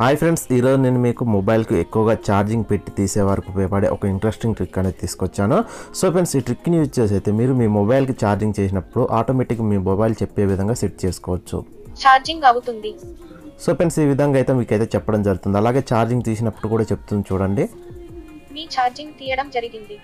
hi friends ఈరోజు నేను మీకు మొబైల్కి ఎక్కువగా ఛార్జింగ్ పెట్టి తీసే వరకు ఉపయోగపడే ఒక ఇంట్రెస్టింగ్ ట్రిక్ అనేది తీసుకొచ్చాను సో ఫ్రెండ్స్ ఈ ట్రిక్ని యూజ్ చేసి అయితే మీరు మీ మొబైల్కి ఛార్జింగ్ చేసినప్పుడు ఆటోమేటిక్గా మీ మొబైల్ చెప్పే విధంగా సెట్ చేసుకోవచ్చు ఛార్జింగ్ అవుతుంది సో ఫ్రెండ్స్ ఈ విధంగా అయితే మీకు అయితే చెప్పడం జరుగుతుంది అలాగే ఛార్జింగ్ తీసినప్పుడు కూడా చెప్తుంది చూడండి మీ ఛార్జింగ్ తీయడం జరిగింది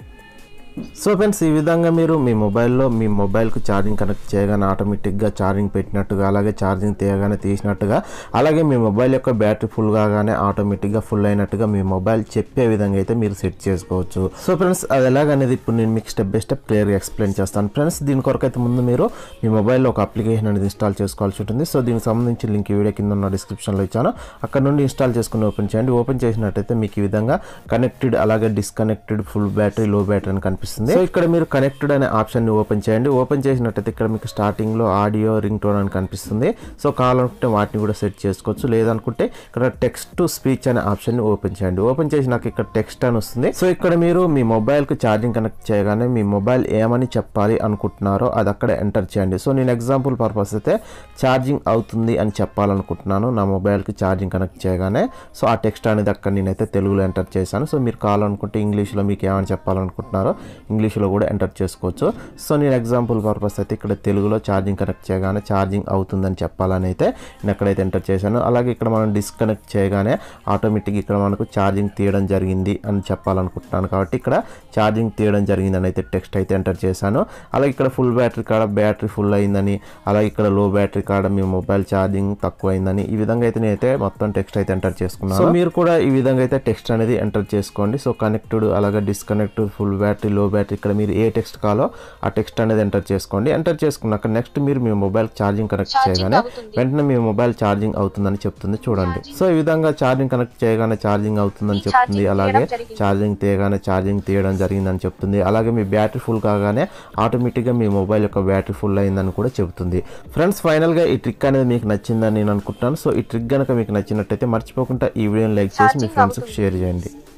సో ఫ్రెండ్స్ ఈ విధంగా మీరు మీ మొబైల్లో మీ మొబైల్కు ఛార్జింగ్ కనెక్ట్ చేయగానే ఆటోమేటిక్గా ఛార్జింగ్ పెట్టినట్టుగా అలాగే ఛార్జింగ్ తీయగానే తీసినట్టుగా అలాగే మీ మొబైల్ యొక్క బ్యాటరీ ఫుల్ కాగానే ఆటోమేటిక్గా ఫుల్ అయినట్టుగా మీ మొబైల్ చెప్పే విధంగా అయితే మీరు సెట్ చేసుకోవచ్చు సో ఫ్రెండ్స్ అది ఎలాగనేది ఇప్పుడు నేను మీకు స్టెప్ బై స్టెప్ క్లియర్గా ఎక్స్ప్లెయిన్ చేస్తాను ఫ్రెండ్స్ దీని కొరకు అయితే ముందు మీరు మీ మొబైల్లో ఒక అప్లికేషన్ అనేది ఇన్స్టాల్ చేసుకోవాల్సి ఉంటుంది సో దీనికి సంబంధించి లింక్ వీడియో కింద ఉన్న డిస్క్రిప్షన్లో ఇచ్చాను అక్కడ నుండి ఇన్స్టాల్ చేసుకుని ఓపెన్ చేయండి ఓపెన్ చేసినట్టయితే మీకు ఈ విధంగా కనెక్టెడ్ అలాగే disconnected full battery low battery అని కనిపిస్తుంది కనిపిస్తుంది సో ఇక్కడ మీరు కనెక్టెడ్ అనే ఆప్షన్ని ఓపెన్ చేయండి ఓపెన్ చేసినట్టయితే ఇక్కడ మీకు స్టార్టింగ్లో ఆడియో రింగ్ టోన్ అని కనిపిస్తుంది సో కావాలనుకుంటే వాటిని కూడా సెట్ చేసుకోవచ్చు లేదనుకుంటే ఇక్కడ టెక్స్ట్ టు స్పీచ్ అనే ఆప్షన్ని ఓపెన్ చేయండి ఓపెన్ చేసి నాకు ఇక్కడ టెక్స్ట్ అని వస్తుంది సో ఇక్కడ మీరు మీ మొబైల్కి ఛార్జింగ్ కనెక్ట్ చేయగానే మీ మొబైల్ ఏమని చెప్పాలి అనుకుంటున్నారో అది అక్కడ ఎంటర్ చేయండి సో నేను ఎగ్జాంపుల్ పర్పస్ అయితే ఛార్జింగ్ అవుతుంది అని చెప్పాలనుకుంటున్నాను నా మొబైల్ కి ఛార్జింగ్ కనెక్ట్ చేయగానే సో ఆ టెక్స్ట్ అనేది అక్కడ నేనైతే తెలుగులో ఎంటర్ చేశాను సో మీరు కావాలనుకుంటే ఇంగ్లీష్లో మీకు ఏమని చెప్పాలనుకుంటున్నారో ఇంగ్లీష్లో కూడా ఎంటర్ చేసుకోవచ్చు సో నేను ఎగ్జాంపుల్ పర్పస్ అయితే ఇక్కడ తెలుగులో ఛార్జింగ్ కనెక్ట్ చేయగానే ఛార్జింగ్ అవుతుందని చెప్పాలని అయితే నేను ఎక్కడైతే ఎంటర్ చేశాను అలాగే ఇక్కడ మనం డిస్కనెక్ట్ చేయగానే ఆటోమేటిక్ ఇక్కడ మనకు ఛార్జింగ్ తీయడం జరిగింది అని చెప్పాలనుకుంటున్నాను కాబట్టి ఇక్కడ ఛార్జింగ్ తీయడం జరిగిందని అయితే టెక్స్ట్ అయితే ఎంటర్ చేశాను అలాగే ఇక్కడ ఫుల్ బ్యాటరీ కాడ బ్యాటరీ ఫుల్ అయిందని అలాగే ఇక్కడ లో బ్యాటరీ కాడ మీ మొబైల్ ఛార్జింగ్ తక్కువైందని ఈ విధంగా అయితే నేనైతే మొత్తం టెక్స్ట్ అయితే ఎంటర్ చేసుకున్నాను మీరు కూడా ఈ విధంగా అయితే టెక్స్ట్ అనేది ఎంటర్ చేసుకోండి సో కనెక్టెడ్ అలాగే disconnect full battery low battery ఇక్కడ మీరు ఏ టెక్స్ట్ కావాలో ఆ టెక్స్ట్ అనేది ఎంటర్ చేసుకోండి ఎంటర్ చేసుకున్నాక నెక్స్ట్ మీరు మీ మొబైల్ ఛార్జింగ్ కనెక్ట్ చేయగానే వెంటనే మీ మొబైల్ ఛార్జింగ్ అవుతుందని చెప్తుంది చూడండి సో ఈ విధంగా ఛార్జింగ్ కనెక్ట్ చేయగానే ఛార్జింగ్ అవుతుందని చెప్తుంది అలాగే ఛార్జింగ్ తీయగానే ఛార్జింగ్ తీయడం జరిగిందని చెప్తుంది అలాగే మీ బ్యాటరీ ఫుల్ కాగానే ఆటోమేటిక్గా మీ మొబైల్ యొక్క బ్యాటరీ ఫుల్ అయిందని కూడా చెబుతుంది ఫ్రెండ్స్ ఫైనల్గా ఈ ట్రిక్ అనేది మీకు నచ్చిందని నేను అనుకుంటున్నాను సో ఈ ట్రిక్ కనుక మీకు నచ్చినట్టయితే మర్చిపోకుండా ఈ వీడియోని లైక్ చేసి మీ ఫ్రెండ్స్కి షేర్ చేయండి